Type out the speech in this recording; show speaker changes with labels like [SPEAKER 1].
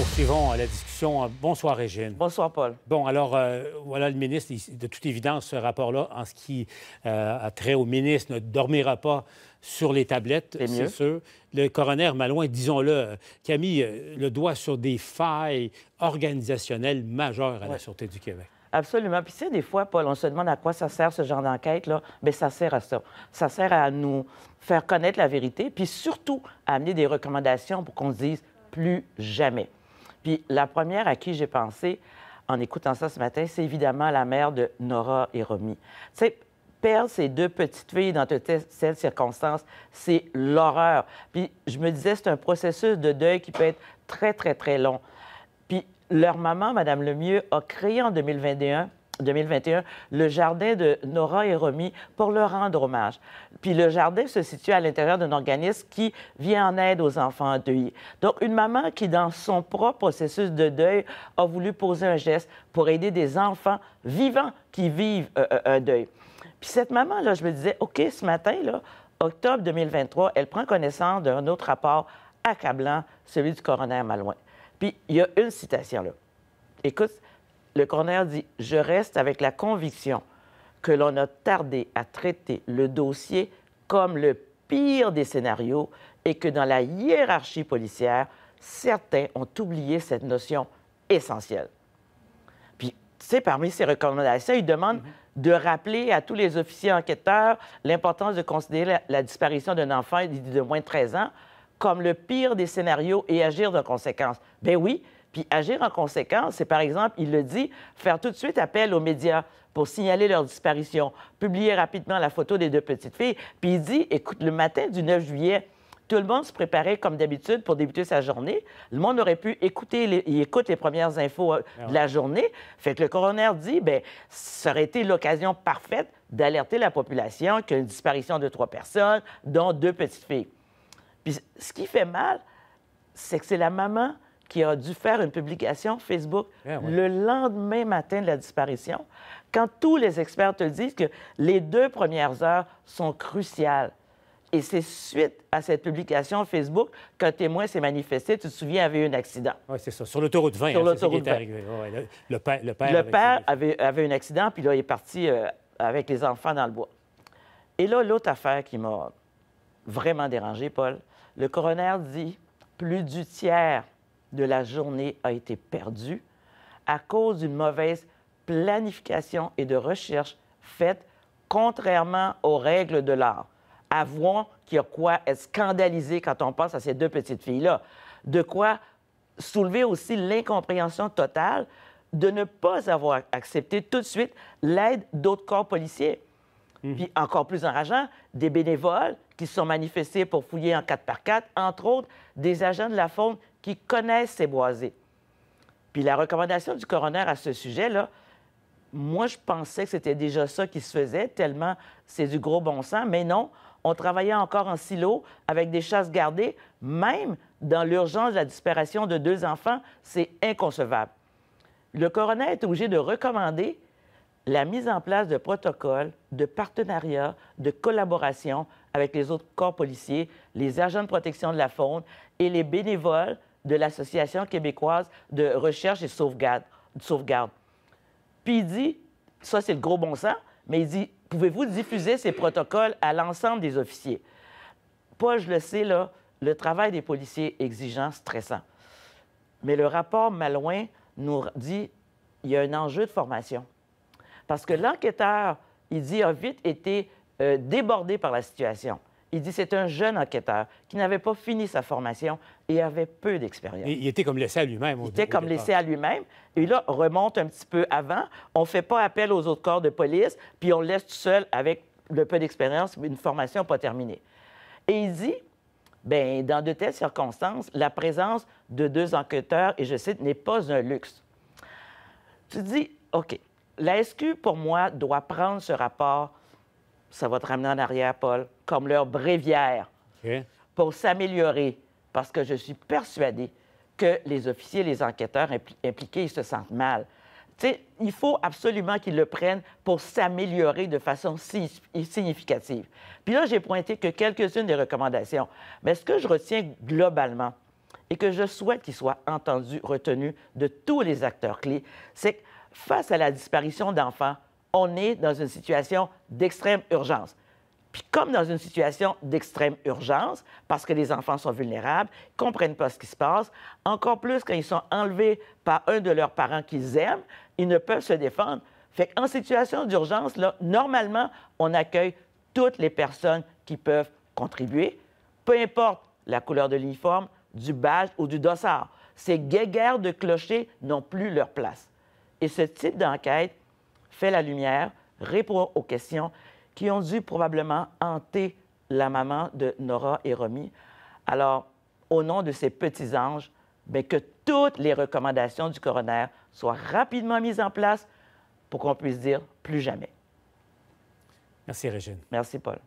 [SPEAKER 1] Poursuivons euh, la discussion. Bonsoir, Régine. Bonsoir, Paul. Bon, alors, euh, voilà, le ministre, de toute évidence, ce rapport-là, en ce qui euh, a trait au ministre, ne dormira pas sur les tablettes, c'est sûr. Le coroner Malouin, disons-le, qui a mis le doigt sur des failles organisationnelles majeures à la Sûreté du Québec. Absolument. Puis, c'est des fois, Paul, on se demande à quoi ça sert ce genre d'enquête, là. Bien, ça sert à ça. Ça sert à nous faire connaître la vérité, puis surtout à amener des recommandations pour qu'on se dise plus jamais. Puis la première à qui j'ai pensé en écoutant ça ce matin, c'est évidemment la mère de Nora et Romy. Tu sais, perdre ces deux petites filles dans de telles circonstances, c'est l'horreur. Puis je me disais, c'est un processus de deuil qui peut être très, très, très long. Puis leur maman, Madame Lemieux, a créé en 2021 2021, le jardin de Nora est remis pour leur rendre hommage. Puis le jardin se situe à l'intérieur d'un organisme qui vient en aide aux enfants deuil. Donc, une maman qui, dans son propre processus de deuil, a voulu poser un geste pour aider des enfants vivants qui vivent euh, euh, un deuil. Puis cette maman-là, je me disais, OK, ce matin, là, octobre 2023, elle prend connaissance d'un autre rapport accablant, celui du coroner Malouin. Puis il y a une citation là. Écoute, le coroner dit Je reste avec la conviction que l'on a tardé à traiter le dossier comme le pire des scénarios et que dans la hiérarchie policière, certains ont oublié cette notion essentielle. Puis, c'est parmi ces recommandations, il demande mhm. de rappeler à tous les officiers enquêteurs l'importance de considérer la, la disparition d'un enfant de moins de 13 ans comme le pire des scénarios et agir de conséquence. Ben oui, puis agir en conséquence, c'est par exemple, il le dit, faire tout de suite appel aux médias pour signaler leur disparition, publier rapidement la photo des deux petites filles. Puis il dit, écoute, le matin du 9 juillet, tout le monde se préparait comme d'habitude pour débuter sa journée. Le monde aurait pu écouter, les, il écoute les premières infos euh, ah de la journée. Fait que le coroner dit, ben, ça aurait été l'occasion parfaite d'alerter la population qu'il y a une disparition de trois personnes, dont deux petites filles. Puis ce qui fait mal, c'est que c'est la maman qui a dû faire une publication Facebook eh le lendemain matin de la disparition, quand tous les experts te disent que les deux premières heures sont cruciales. Et c'est suite à cette publication Facebook qu'un témoin s'est manifesté. Tu te souviens, avait eu un accident. Oui, c'est ça. Sur l'autoroute 20. Sur hein, l'autoroute 20. le, le, père, avait, père avait, un accident, puis là, il est parti euh, avec les enfants dans le bois. Et là, l'autre affaire qui m'a vraiment dérangé, Paul, le coroner dit plus du tiers de la journée a été perdue à cause d'une mauvaise planification et de recherche faite contrairement aux règles de l'art. Avouons qu'il y a quoi être scandalisé quand on pense à ces deux petites filles-là. De quoi soulever aussi l'incompréhension totale de ne pas avoir accepté tout de suite l'aide d'autres corps policiers. Mhm. Puis encore plus enrageant, des bénévoles qui sont manifestés pour fouiller en 4 par 4 entre autres des agents de la faune qui connaissent ces boisés. Puis la recommandation du coroner à ce sujet-là, moi, je pensais que c'était déjà ça qui se faisait, tellement c'est du gros bon sens, mais non, on travaillait encore en silo avec des chasses gardées, même dans l'urgence de la disparition de deux enfants, c'est inconcevable. Le coroner est obligé de recommander la mise en place de protocoles, de partenariats, de collaborations avec les autres corps policiers, les agents de protection de la faune et les bénévoles de l'Association québécoise de recherche et sauvegarde. sauvegarde. Puis il dit, ça c'est le gros bon sens, mais il dit, pouvez-vous diffuser ces protocoles à l'ensemble des officiers? Pas, je le sais, là, le travail des policiers exigeant, stressant. Mais le rapport Malouin nous dit, il y a un enjeu de formation. Parce que l'enquêteur, il dit, a vite été euh, débordé par la situation. Il dit c'est un jeune enquêteur qui n'avait pas fini sa formation et avait peu d'expérience. Il était comme laissé à lui-même. Il était comme laissé à lui-même. Et là, remonte un petit peu avant. On ne fait pas appel aux autres corps de police, puis on le laisse tout seul avec le peu d'expérience, une formation pas terminée. Et il dit, ben dans de telles circonstances, la présence de deux enquêteurs, et je cite, n'est pas un luxe. Tu dis, OK, la SQ, pour moi, doit prendre ce rapport ça va te ramener en arrière, Paul, comme leur bréviaire, pour s'améliorer, parce que je suis persuadé que les officiers, les enquêteurs impliqués, se sentent mal. il faut absolument qu'ils le prennent pour s'améliorer de façon significative. Puis là, j'ai pointé que quelques-unes des recommandations. Mais ce que je retiens globalement et que je souhaite qu'il soit entendu, retenu de tous les acteurs clés, c'est que face à la disparition d'enfants, on est dans une situation d'extrême urgence. Puis comme dans une situation d'extrême urgence, parce que les enfants sont vulnérables, ils comprennent pas ce qui se passe, encore plus quand ils sont enlevés par un de leurs parents qu'ils aiment, ils ne peuvent se défendre. Fait qu'en situation d'urgence, normalement, on accueille toutes les personnes qui peuvent contribuer, peu importe la couleur de l'uniforme, du badge ou du dossard. Ces guéguerres de clochers n'ont plus leur place. Et ce type d'enquête fait la lumière, répond aux questions qui ont dû probablement hanter la maman de Nora et Romy. Alors, au nom de ces petits anges, bien, que toutes les recommandations du coroner soient rapidement mises en place pour qu'on puisse dire plus jamais. Merci, Régine. Merci, Paul.